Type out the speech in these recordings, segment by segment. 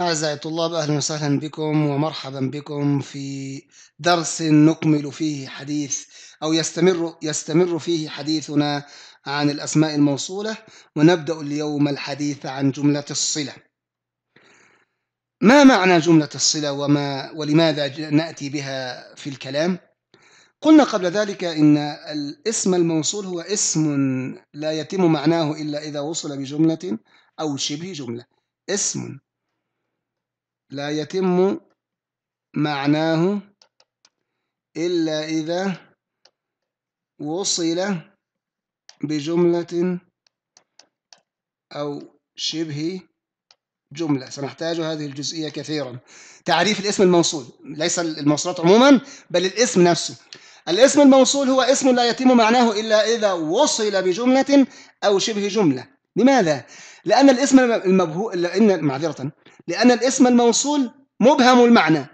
أعزائي الطلاب أهلا وسهلا بكم ومرحبا بكم في درس نكمل فيه حديث أو يستمر يستمر فيه حديثنا عن الأسماء الموصولة ونبدأ اليوم الحديث عن جملة الصلة. ما معنى جملة الصلة وما ولماذا نأتي بها في الكلام؟ قلنا قبل ذلك إن الاسم الموصول هو اسم لا يتم معناه إلا إذا وصل بجملة أو شبه جملة. اسم لا يتم معناه إلا إذا وصل بجملة أو شبه جملة سنحتاج هذه الجزئية كثيرا تعريف الاسم الموصول ليس الموصولات عموما بل الاسم نفسه الاسم الموصول هو اسم لا يتم معناه إلا إذا وصل بجملة أو شبه جملة لماذا؟ لأن الاسم المبهو لأن معذرة لأن الاسم الموصول مبهم المعنى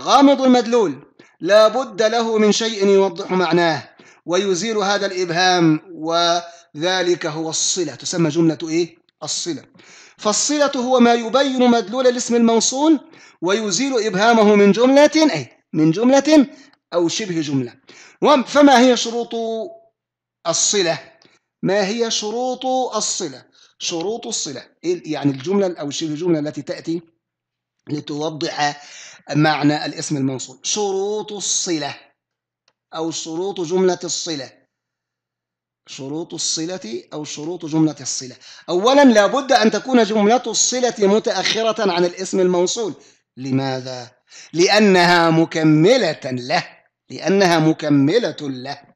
غامض المدلول لا بد له من شيء يوضح معناه ويزيل هذا الإبهام وذلك هو الصلة تسمى جملة إيه؟ الصلة فالصلة هو ما يبين مدلول الاسم الموصول ويزيل إبهامه من جملة أي من جملة أو شبه جملة فما هي شروط الصلة ما هي شروط الصلة شروط الصلة إيه يعني الجملة أو شبه الجملة التي تأتي لتوضح معنى الاسم المنصوب شروط الصلة أو شروط جملة الصلة شروط الصلة أو شروط جملة الصلة أولا لابد أن تكون جملة الصلة متأخرة عن الاسم الموصول لماذا؟ لأنها مكملة له لأنها مكملة له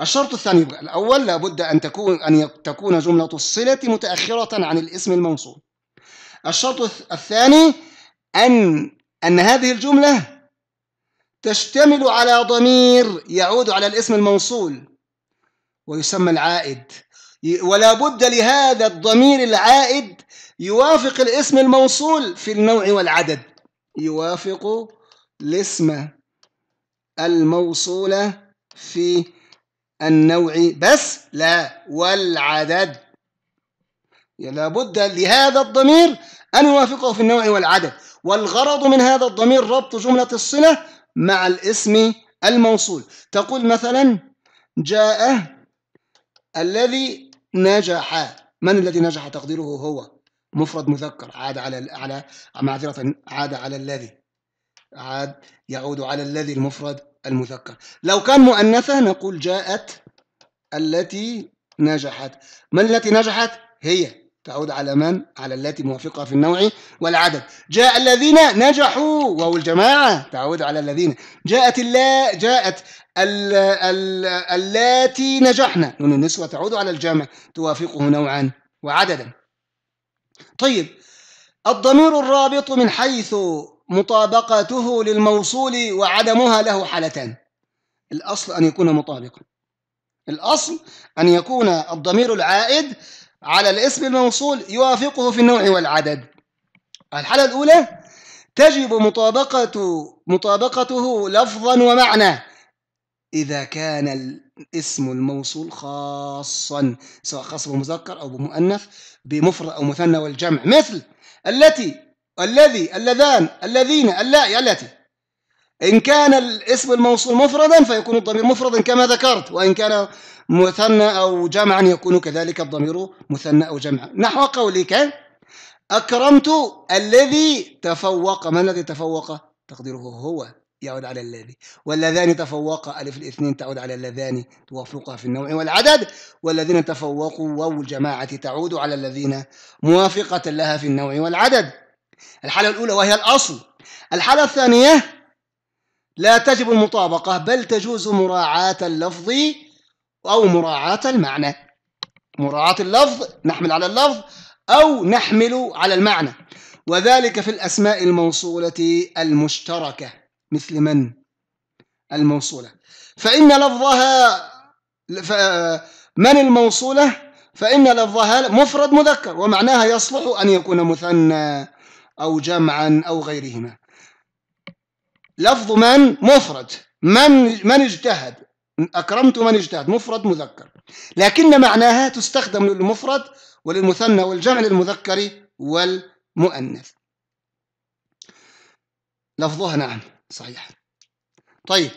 الشرط الثاني الأول لابد أن تكون أن تكون جملة الصلة متأخرة عن الاسم الموصول الشرط الثاني أن أن هذه الجملة تشتمل على ضمير يعود على الاسم الموصول ويسمى العائد ولا بد لهذا الضمير العائد يوافق الاسم الموصول في النوع والعدد يوافق الاسم الموصول في النوع بس لا والعدد يعني لابد لهذا الضمير أن يوافقه في النوع والعدد والغرض من هذا الضمير ربط جملة الصلة مع الاسم الموصول تقول مثلا جاء الذي نجح من الذي نجح تقديره هو مفرد مذكر عاد على على معذرة عاد على الذي عاد يعود على الذي المفرد المذكر لو كان مؤنثة نقول جاءت التي نجحت ما التي نجحت هي تعود على من على التي موافقة في النوع والعدد جاء الذين نجحوا وهو الجماعة تعود على الذين جاءت اللا جاءت اللاتي نجحنا نون النسوة تعود على الجامع توافقه نوعا وعددا طيب الضمير الرابط من حيث مطابقته للموصول وعدمها له حالتان الأصل أن يكون مطابقا الأصل أن يكون الضمير العائد على الاسم الموصول يوافقه في النوع والعدد الحالة الأولى تجب مطابقة مطابقته لفظا ومعنى إذا كان الاسم الموصول خاصا سواء خاص بمذكر أو بمؤنث بمفرد أو مثنى والجمع مثل التي الذي اللذان الذين اللاء التي إن كان الاسم الموصول مفردا فيكون الضمير مفردا كما ذكرت وإن كان مثنى أو جمعا يكون كذلك الضمير مثنى أو جمعا نحو قولك أكرمت الذي تفوق ما الذي تفوق تقديره هو يعود على الذي واللذان تفوق ألف الاثنين تعود على اللذان توافقها في النوع والعدد والذين تفوقوا واو الجماعة تعود على الذين موافقة لها في النوع والعدد الحالة الأولى وهي الأصل الحالة الثانية لا تجب المطابقة بل تجوز مراعاة اللفظ أو مراعاة المعنى مراعاة اللفظ نحمل على اللفظ أو نحمل على المعنى وذلك في الأسماء الموصولة المشتركة مثل من الموصولة فإن لفظها من الموصولة فإن لفظها مفرد مذكر ومعناها يصلح أن يكون مثنى أو جمعا أو غيرهما لفظ من مفرد من من اجتهد أكرمت من اجتهد مفرد مذكر لكن معناها تستخدم للمفرد وللمثنى والجمع للمذكر والمؤنث لفظها نعم صحيح طيب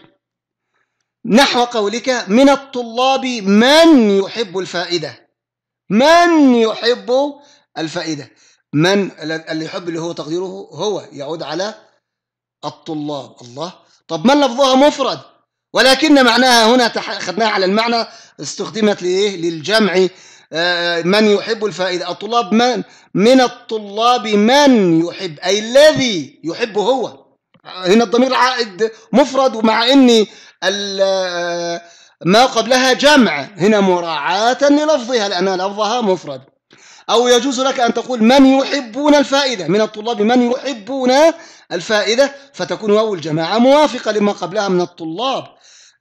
نحو قولك من الطلاب من يحب الفائدة من يحب الفائدة من اللي يحب اللي هو تقديره هو يعود على الطلاب الله طب من لفظها مفرد ولكن معناها هنا أخذناها على المعنى استخدمت لإيه للجمع آه، من يحب الفائدة الطلاب من من الطلاب من يحب أي الذي يحب هو هنا الضمير عائد مفرد ومع أن آه، ما قبلها جمع هنا مراعاة للفظها لأن لفظها مفرد أو يجوز لك أن تقول من يحبون الفائدة من الطلاب من يحبون الفائدة فتكون واو الجماعة موافقة لما قبلها من الطلاب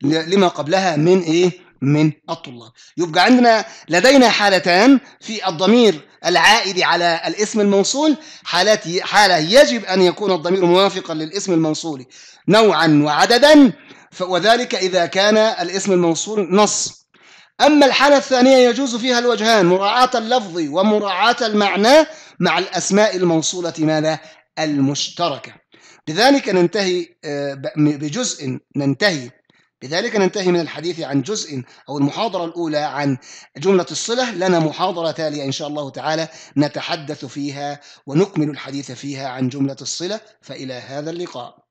لما قبلها من إيه؟ من الطلاب يبقى عندنا لدينا حالتان في الضمير العائد على الاسم الموصول حالات حالة يجب أن يكون الضمير موافقا للاسم الموصول نوعا وعددا وذلك إذا كان الاسم الموصول نص أما الحالة الثانية يجوز فيها الوجهان مراعاة اللفظ ومراعاة المعنى مع الأسماء الموصولة ماذا؟ المشتركة بذلك ننتهي آه، بجزء ننتهي لذلك ننتهي من الحديث عن جزء أو المحاضرة الأولى عن جملة الصلة لنا محاضرة تالية إن شاء الله تعالى نتحدث فيها ونكمل الحديث فيها عن جملة الصلة فإلى هذا اللقاء